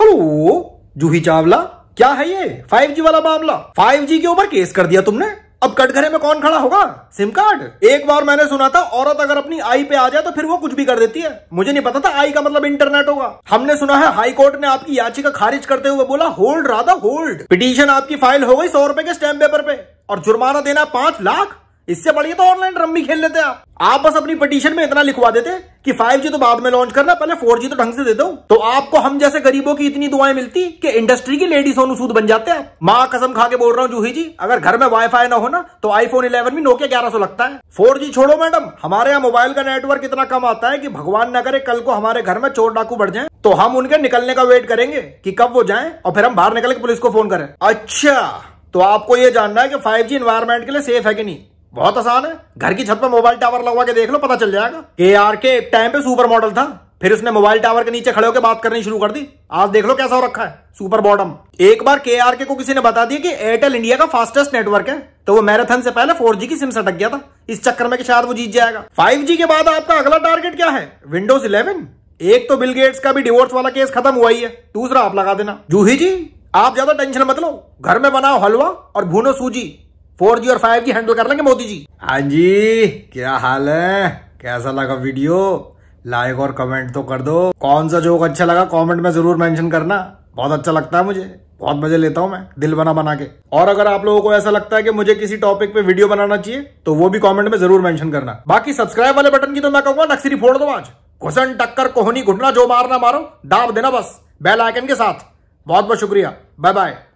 hello जूही चावला क्या है ये 5G वाला मामला 5G के ऊपर केस कर दिया तुमने अब कटघरे में कौन खड़ा होगा सिम कार्ड एक बार मैंने सुना था औरत अगर अपनी आई पे आ जाए तो फिर वो कुछ भी कर देती है मुझे नहीं पता था आई का मतलब इंटरनेट होगा हमने सुना है हाई कोर्ट ने आपकी याचिका खारिज करते हुए बोला होल्ड राधा होल्ड पिटीशन आपकी फाइल हो गई सौ रुपए के स्टैम्प पेपर पे और जुर्माना देना पांच लाख इससे बढ़िया तो ऑनलाइन रम्मी खेल लेते आप आप बस अपनी पटिशन में इतना लिखवा देते कि 5G तो बाद में लॉन्च करना पहले 4G तो ढंग से दे दो तो आपको हम जैसे गरीबों की इतनी दुआएं मिलती कि इंडस्ट्री की लेडी सोनू सूद बन जाते हैं माँ कसम खा के बोल रहा हूँ जूही जी अगर घर में वाईफाई ना हो ना तो आईफोन इलेवन भी नोकिया 1100 लगता है फोर छोड़ो मैडम हमारे यहाँ मोबाइल का नेटवर्क इतना कम आता है की भगवान न करे कल को हमारे घर में चोर डाकू बढ़ जाए तो हम उनके निकलने का वेट करेंगे की कब वो जाए और फिर हम बाहर निकल के पुलिस को फोन करें अच्छा तो आपको ये जानना है कि 5G जी के लिए सेफ है कि नहीं बहुत आसान है घर की छत पर मोबाइल टावर लगवा के देख लो पता चल जाएगा ए आर के एक टाइम पे सुपर मॉडल था फिर उसने मोबाइल टावर के नीचे खड़े होकर बात करनी शुरू कर दी आज देख लो कैसा हो रखा है सुपर बॉटम एक बार के आर के को किसी ने बता दिया कि एयरटेल इंडिया का फास्टेस्ट नेटवर्क है तो वो मैराथन से पहले 4G की सिम सटक गया था इस चक्कर में कि शायद वो जीत जाएगा 5G के बाद आपका अगला टारगेट क्या है विंडोज इलेवन एक तो बिल गेट्स का भी डिवोर्स वाला केस खत्म हुआ ही है दूसरा आप लगा देना जूही जी आप ज्यादा टेंशन मत लो घर में बनाओ हलवा और भूनो सूजी फोर जी और फाइव जी हैंडल कर लेंगे मोदी जी हाँ जी क्या हाल है कैसा लगा वीडियो लाइक और कमेंट तो कर दो कौन सा जोक अच्छा लगा कमेंट में जरूर मेंशन करना बहुत अच्छा लगता है मुझे बहुत मजे लेता हूं मैं दिल बना बना के और अगर आप लोगों को ऐसा लगता है कि मुझे किसी टॉपिक पे वीडियो बनाना चाहिए तो वो भी कमेंट में जरूर मेंशन करना बाकी सब्सक्राइब वाले बटन की तो मैं कहूंगा नक्सरी फोड़ दो आज घुसन टक्कर कोहनी घुटना जो मारना मारो दाब देना बस बेल आइकन के साथ बहुत बहुत शुक्रिया बाय बाय